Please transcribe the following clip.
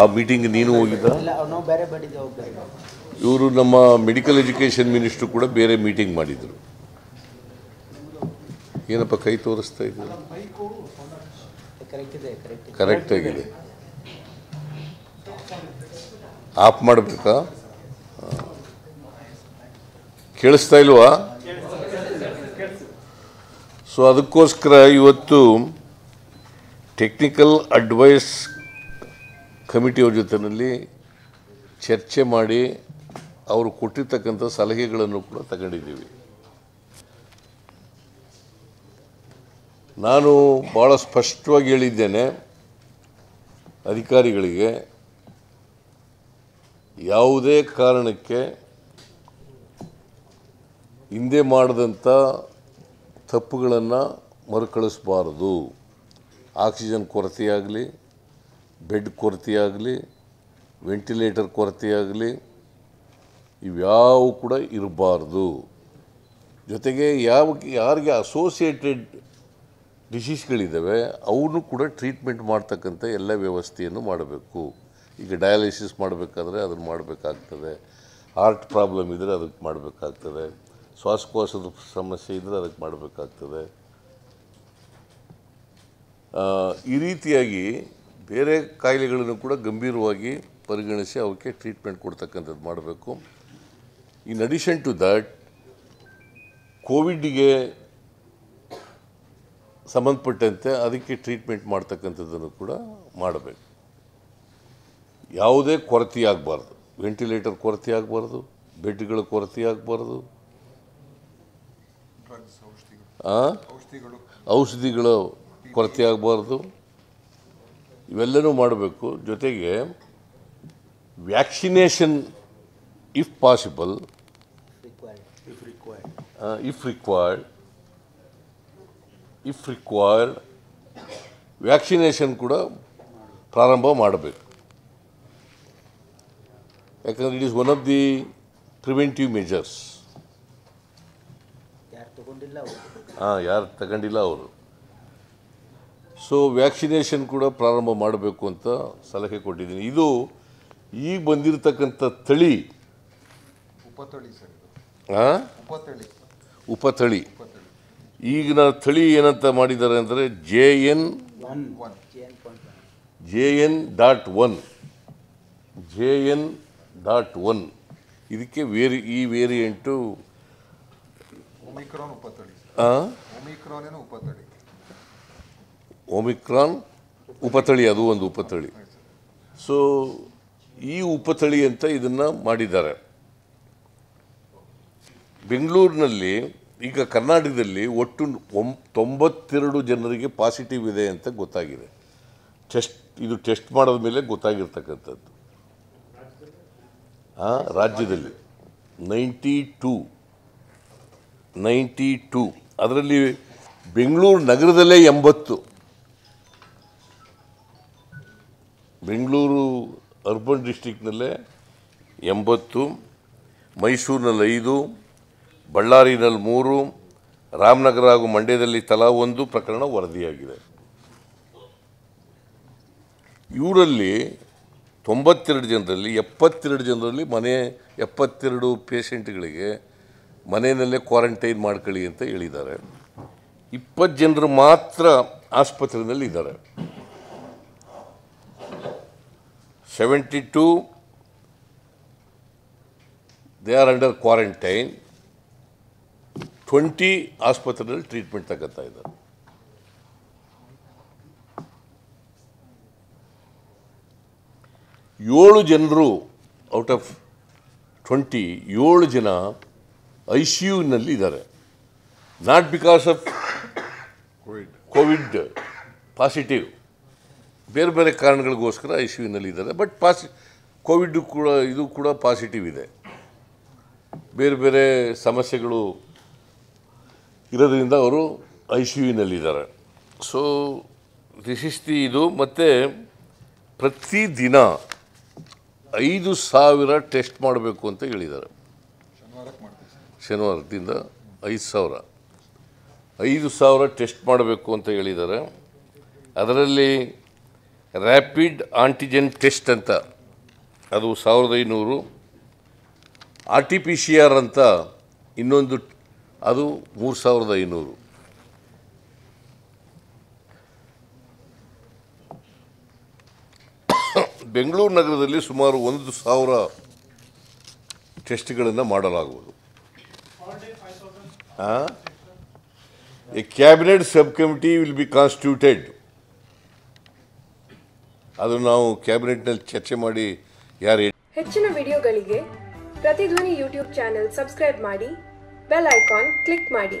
ಆ ಮೀಟಿಂಗ್ ನೀನು ಹೋಗಿದ್ದ ಇವರು ನಮ್ಮ ಮೆಡಿಕಲ್ ಎಜುಕೇಶನ್ ಮಿನಿಸ್ಟರ್ ಕೂಡ ಬೇರೆ ಮೀಟಿಂಗ್ ಮಾಡಿದರು ಏನಪ್ಪ ಕೈ ತೋರಿಸ್ತಾ ಇದ್ದಾರೆ ಕರೆಕ್ಟ್ ಆಗಿದೆ ಆಪ್ ಮಾಡಬೇಕಾ ಕೇಳಿಸ್ತಾ ಇಲ್ವಾ ಸೊ ಅದಕ್ಕೋಸ್ಕರ ಇವತ್ತು ಟೆಕ್ನಿಕಲ್ ಅಡ್ವೈಸ್ ಕಮಿಟಿಯವ್ರ ಜೊತೆಯಲ್ಲಿ ಚರ್ಚೆ ಮಾಡಿ ಅವರು ಕೊಟ್ಟಿರ್ತಕ್ಕಂಥ ಸಲಹೆಗಳನ್ನು ಕೂಡ ತಗೊಂಡಿದ್ದೀವಿ ನಾನು ಭಾಳ ಸ್ಪಷ್ಟವಾಗಿ ಹೇಳಿದ್ದೇನೆ ಅಧಿಕಾರಿಗಳಿಗೆ ಯಾವುದೇ ಕಾರಣಕ್ಕೆ ಹಿಂದೆ ಮಾಡಿದಂಥ ತಪ್ಪುಗಳನ್ನು ಮರುಕಳಿಸಬಾರದು ಆಕ್ಸಿಜನ್ ಕೊರತೆಯಾಗಲಿ ಬೆಡ್ ಕೊರತೆಯಾಗಲಿ ವೆಂಟಿಲೇಟರ್ ಕೊರತೆಯಾಗಲಿ ಇವ್ಯಾವು ಕೂಡ ಇರಬಾರ್ದು ಜೊತೆಗೆ ಯಾವ ಯಾರಿಗೆ ಅಸೋಸಿಯೇಟೆಡ್ ಡಿಸೀಸ್ಗಳಿದ್ದಾವೆ ಅವನು ಕೂಡ ಟ್ರೀಟ್ಮೆಂಟ್ ಮಾಡ್ತಕ್ಕಂಥ ಎಲ್ಲ ವ್ಯವಸ್ಥೆಯನ್ನು ಮಾಡಬೇಕು ಈಗ ಡಯಾಲಿಸಿಸ್ ಮಾಡಬೇಕಾದ್ರೆ ಅದನ್ನು ಮಾಡಬೇಕಾಗ್ತದೆ ಹಾರ್ಟ್ ಪ್ರಾಬ್ಲಮ್ ಇದ್ದರೆ ಅದಕ್ಕೆ ಮಾಡಬೇಕಾಗ್ತದೆ ಶ್ವಾಸಕೋಶದ ಸಮಸ್ಯೆ ಇದ್ದರೆ ಅದಕ್ಕೆ ಮಾಡಬೇಕಾಗ್ತದೆ ಈ ರೀತಿಯಾಗಿ ಬೇರೆ ಕಾಯಿಲೆಗಳನ್ನು ಕೂಡ ಗಂಭೀರವಾಗಿ ಪರಿಗಣಿಸಿ ಅವಕ್ಕೆ ಟ್ರೀಟ್ಮೆಂಟ್ ಕೊಡ್ತಕ್ಕಂಥದ್ದು ಮಾಡಬೇಕು ಇನ್ ಅಡಿಷನ್ ಟು ದಟ್ ಕೋವಿಡ್ಗೆ ಸಂಬಂಧಪಟ್ಟಂತೆ ಅದಕ್ಕೆ ಟ್ರೀಟ್ಮೆಂಟ್ ಮಾಡ್ತಕ್ಕಂಥದ್ದನ್ನು ಕೂಡ ಮಾಡಬೇಕು ಯಾವುದೇ ಕೊರತೆಯಾಗಬಾರ್ದು ವೆಂಟಿಲೇಟರ್ ಕೊರತೆ ಆಗಬಾರ್ದು ಬೆಡ್ಗಳ ಕೊರತೆ ಆಗಬಾರ್ದು ಔಷಧಿಗಳ ಕೊರತೆ ಆಗಬಾರ್ದು ಇವೆಲ್ಲನೂ ಮಾಡಬೇಕು ಜೊತೆಗೆ vaccination if possible if required if required vaccination ಕೂಡ ಪ್ರಾರಂಭ ಮಾಡಬೇಕು ಯಾಕಂದರೆ it is one of the preventive measures ಹಾಂ ಯಾರು ತಗೊಂಡಿಲ್ಲ ಅವರು ಸೊ ವ್ಯಾಕ್ಸಿನೇಷನ್ ಕೂಡ ಪ್ರಾರಂಭ ಮಾಡಬೇಕು ಅಂತ ಸಲಹೆ ಕೊಟ್ಟಿದ್ದೀನಿ ಇದು ಈಗ ಬಂದಿರತಕ್ಕಂಥ ತಳಿ ಉಪತಳಿ ಉಪತಳಿ ಉಪತಳಿ ಈಗಿನ ತಳಿ ಏನಂತ ಮಾಡಿದ್ದಾರೆ ಅಂದರೆ J N J N dot one J N dot one ಇದಕ್ಕೆ ವೇರಿ ಈ ವೇರಿಯಂಟು ಉಪತಳಿ ಒಮಿಕ್ರಾನ್ ಉಪತಳಿ ಅದು ಒಂದು ಉಪತಳಿ ಸೊ ಈ ಉಪತಳಿ ಅಂತ ಇದನ್ನು ಮಾಡಿದ್ದಾರೆ ಬೆಂಗಳೂರಿನಲ್ಲಿ ಈಗ ಕರ್ನಾಟಕದಲ್ಲಿ ಒಟ್ಟು ತೊಂಬತ್ತೆರಡು ಜನರಿಗೆ ಪಾಸಿಟಿವ್ ಇದೆ ಅಂತ ಗೊತ್ತಾಗಿದೆ ಟೆಸ್ಟ್ ಇದು ಟೆಸ್ಟ್ ಮಾಡೋದ ಮೇಲೆ ಗೊತ್ತಾಗಿರ್ತಕ್ಕಂಥದ್ದು ಹಾಂ ರಾಜ್ಯದಲ್ಲಿ ನೈಂಟಿ ಟೂ ನೈಂಟಿ ಟೂ ಅದರಲ್ಲಿ ಬೆಂಗಳೂರು ನಗರದಲ್ಲೇ ಎಂಬತ್ತು ಬೆಂಗಳೂರು ಅರ್ಬನ್ ಡಿಸ್ಟಿಕ್ನಲ್ಲೇ ಎಂಬತ್ತು ಮೈಸೂರಿನಲ್ಲಿ ಐದು ಬಳ್ಳಾರಿನಲ್ಲಿ ಮೂರು ರಾಮನಗರ ಹಾಗೂ ಮಂಡ್ಯದಲ್ಲಿ ತಲಾ ಒಂದು ಪ್ರಕರಣ ವರದಿಯಾಗಿದೆ ಇವರಲ್ಲಿ ತೊಂಬತ್ತೆರಡು ಜನರಲ್ಲಿ ಎಪ್ಪತ್ತೆರಡು ಜನರಲ್ಲಿ ಮನೆ ಎಪ್ಪತ್ತೆರಡು ಪೇಷೆಂಟ್ಗಳಿಗೆ ಮನೆಯಲ್ಲೇ ಕ್ವಾರಂಟೈನ್ ಮಾಡ್ಕೊಳ್ಳಿ ಅಂತ ಹೇಳಿದ್ದಾರೆ ಇಪ್ಪತ್ತು ಜನರು ಮಾತ್ರ ಆಸ್ಪತ್ರೆಯಲ್ಲಿ ಇದ್ದಾರೆ 72, they are under quarantine twenty ಆಸ್ಪತ್ರೆಯಲ್ಲಿ ಟ್ರೀಟ್ಮೆಂಟ್ ತಗೋತಾ ಇದ್ದಾರೆ ಏಳು ಜನರು ಔಟ್ ಆಫ್ ಟ್ವೆಂಟಿ ಏಳು ಜನ ಐ ಸಿ ಯುನಲ್ಲಿ ಇದ್ದಾರೆ not because of COVID positive ಬೇರೆ ಬೇರೆ ಕಾರಣಗಳಿಗೋಸ್ಕರ ಐ ಸಿ ಯುನಲ್ಲಿ ಇದ್ದಾರೆ ಬಟ್ ಪಾಸಿ ಕೋವಿಡ್ ಕೂಡ ಇದು ಕೂಡ ಪಾಸಿಟಿವ್ ಇದೆ ಬೇರೆ ಬೇರೆ ಸಮಸ್ಯೆಗಳು ಇರೋದ್ರಿಂದ ಅವರು ಐ ಸಿ ಯುನಲ್ಲಿದ್ದಾರೆ ಸೊ ದಿಶಿಸ್ತಿ ಇದು ಮತ್ತು ಪ್ರತಿದಿನ ಐದು ಸಾವಿರ ಟೆಸ್ಟ್ ಮಾಡಬೇಕು ಅಂತ ಹೇಳಿದ್ದಾರೆ ಶನಿವಾರದಿಂದ ಐದು ಸಾವಿರ ಐದು ಸಾವಿರ ಟೆಸ್ಟ್ ಮಾಡಬೇಕು ಅಂತ ಹೇಳಿದ್ದಾರೆ ಅದರಲ್ಲಿ ರ್ಯಾಪಿಡ್ ಆಂಟಿಜೆನ್ ಟೆಸ್ಟ್ ಅಂತ ಅದು ಸಾವಿರದ ಐನೂರು R T P C R ಅಂತ ಇನ್ನೊಂದು ಅದು ಮೂರು ಸಾವಿರದ ಐನೂರು ಬೆಂಗಳೂರು ನಗರದಲ್ಲಿ ಸುಮಾರು ಒಂದು ಸಾವಿರ ಟೆಸ್ಟ್ಗಳನ್ನು ಮಾಡಲಾಗುವುದು a cabinet sub committee will be constituted ಅದನ್ನು ನಾವು ಕ್ಯಾಬಿನೆಟ್ನಲ್ಲಿ ಚರ್ಚೆ ಮಾಡಿ ಯಾರು ಹೆಚ್ಚಿನ ವಿಡಿಯೋಗಳಿಗೆ ಪ್ರತಿಧ್ವನಿ ಯೂಟ್ಯೂಬ್ ಚಾನೆಲ್ ಸಬ್ಸ್ಕ್ರೈಬ್ ಮಾಡಿ ಬೆಲ್ ಐಕಾನ್ ಕ್ಲಿಕ್ ಮಾಡಿ